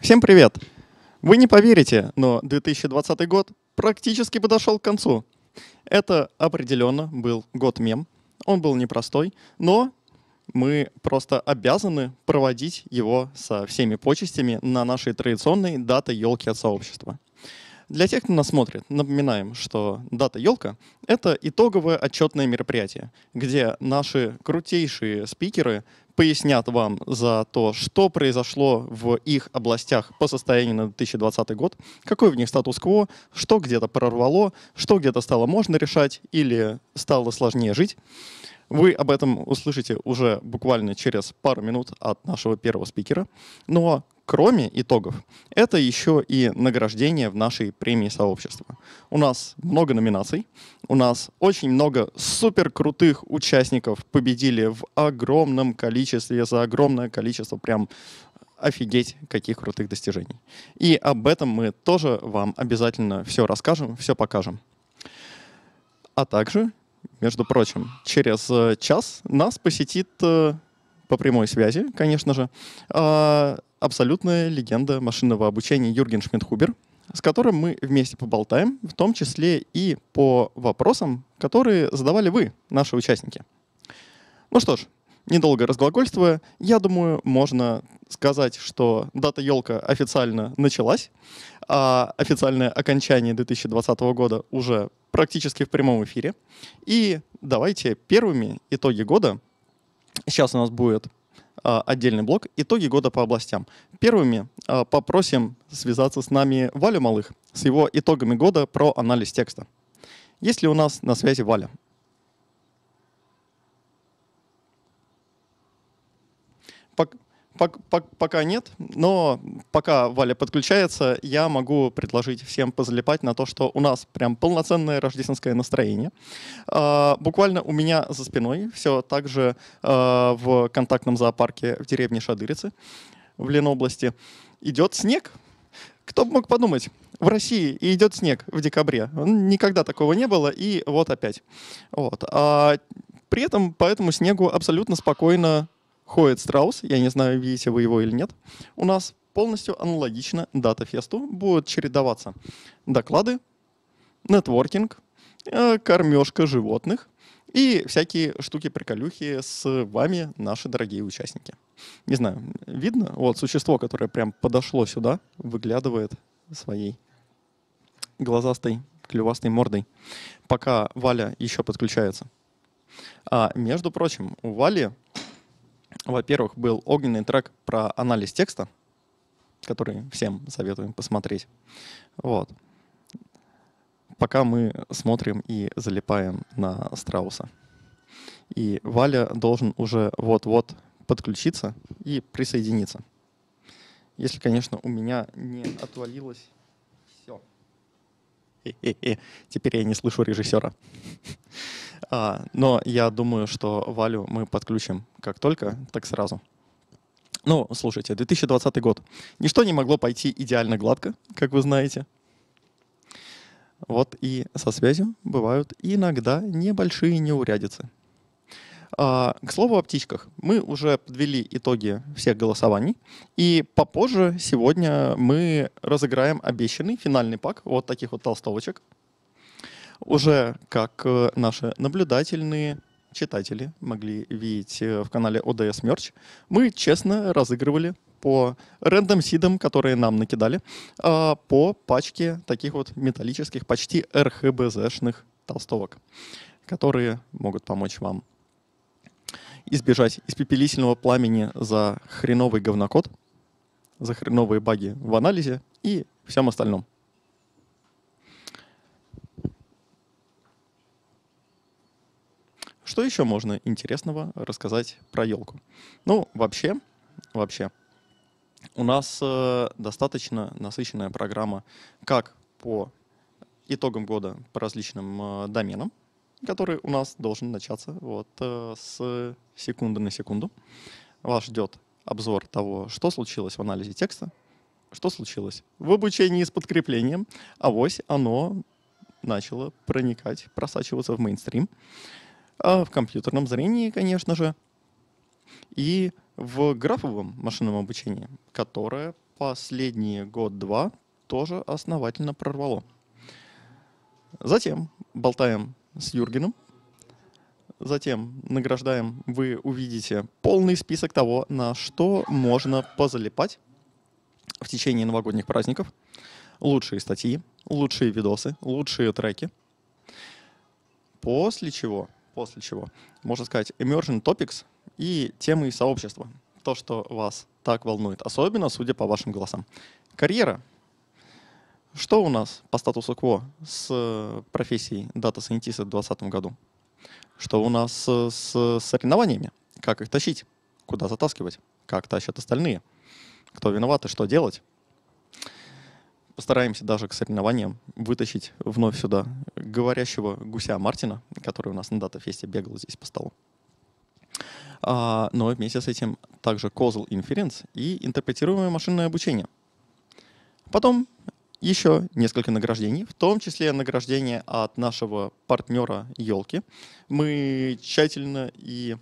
Всем привет! Вы не поверите, но 2020 год практически подошел к концу. Это определенно был год мем. Он был непростой, но мы просто обязаны проводить его со всеми почестями на нашей традиционной дата елки от сообщества. Для тех, кто нас смотрит, напоминаем, что дата елка — это итоговое отчетное мероприятие, где наши крутейшие спикеры пояснят вам за то, что произошло в их областях по состоянию на 2020 год, какой в них статус-кво, что где-то прорвало, что где-то стало можно решать или стало сложнее жить. Вы об этом услышите уже буквально через пару минут от нашего первого спикера. Но Кроме итогов, это еще и награждение в нашей премии сообщества. У нас много номинаций, у нас очень много супер крутых участников победили в огромном количестве, за огромное количество прям офигеть, каких крутых достижений. И об этом мы тоже вам обязательно все расскажем, все покажем. А также, между прочим, через э, час нас посетит э, по прямой связи, конечно же, а, абсолютная легенда машинного обучения Юрген Шмидхубер, с которым мы вместе поболтаем, в том числе и по вопросам, которые задавали вы, наши участники. Ну что ж, недолго разглагольствуя, я думаю, можно сказать, что дата елка официально началась, а официальное окончание 2020 года уже практически в прямом эфире. И давайте первыми итоги года. Сейчас у нас будет а, отдельный блок «Итоги года по областям». Первыми а, попросим связаться с нами Валю Малых с его итогами года про анализ текста. Есть ли у нас на связи Валя? пока нет, но пока Валя подключается, я могу предложить всем позалипать на то, что у нас прям полноценное рождественское настроение. А, буквально у меня за спиной все так же а, в контактном зоопарке в деревне Шадырицы в Ленобласти идет снег. Кто бы мог подумать, в России и идет снег в декабре. Никогда такого не было, и вот опять. Вот. А при этом по этому снегу абсолютно спокойно Хоет Страус, я не знаю, видите вы его или нет, у нас полностью аналогично дата-фесту будут чередоваться доклады, нетворкинг, э, кормежка животных и всякие штуки-приколюхи с вами, наши дорогие участники. Не знаю, видно? Вот существо, которое прям подошло сюда, выглядывает своей глазастой, клювастой мордой, пока Валя еще подключается. А между прочим, у Вали во-первых, был огненный трек про анализ текста, который всем советуем посмотреть. Вот. Пока мы смотрим и залипаем на Страуса. И Валя должен уже вот-вот подключиться и присоединиться. Если, конечно, у меня не отвалилось Теперь я не слышу режиссера. А, но я думаю, что Валю мы подключим как только, так сразу. Ну, слушайте, 2020 год. Ничто не могло пойти идеально гладко, как вы знаете. Вот и со связью бывают иногда небольшие неурядицы. А, к слову о птичках. Мы уже подвели итоги всех голосований, и попозже сегодня мы разыграем обещанный финальный пак вот таких вот толстовочек. Уже как э, наши наблюдательные читатели могли видеть э, в канале ODS Merch, мы честно разыгрывали по рандом сидам, которые нам накидали, а, по пачке таких вот металлических, почти РХБЗшных толстовок, которые могут помочь вам избежать испепелительного пламени за хреновый говнокод, за хреновые баги в анализе и всем остальном. Что еще можно интересного рассказать про елку? Ну, вообще, вообще, у нас э, достаточно насыщенная программа как по итогам года по различным э, доменам, который у нас должен начаться вот э, с секунды на секунду. Вас ждет обзор того, что случилось в анализе текста, что случилось в обучении с подкреплением, а вось оно начало проникать, просачиваться в мейнстрим, э, в компьютерном зрении, конечно же, и в графовом машинном обучении, которое последние год-два тоже основательно прорвало. Затем болтаем с Юргеном. Затем награждаем. Вы увидите полный список того, на что можно позалипать в течение новогодних праздников. Лучшие статьи, лучшие видосы, лучшие треки. После чего, после чего, можно сказать, emerging topics и темы сообщества. То, что вас так волнует, особенно судя по вашим голосам. Карьера что у нас по статусу КВО с э, профессией дата Scientist в 2020 году? Что у нас э, с соревнованиями? Как их тащить? Куда затаскивать? Как тащат остальные? Кто виноват и что делать? Постараемся даже к соревнованиям вытащить вновь сюда говорящего гуся Мартина, который у нас на дата-фесте бегал здесь по столу. А, но вместе с этим также causal inference и интерпретируемое машинное обучение. Потом еще несколько награждений, в том числе награждение от нашего партнера «Елки». Мы тщательно и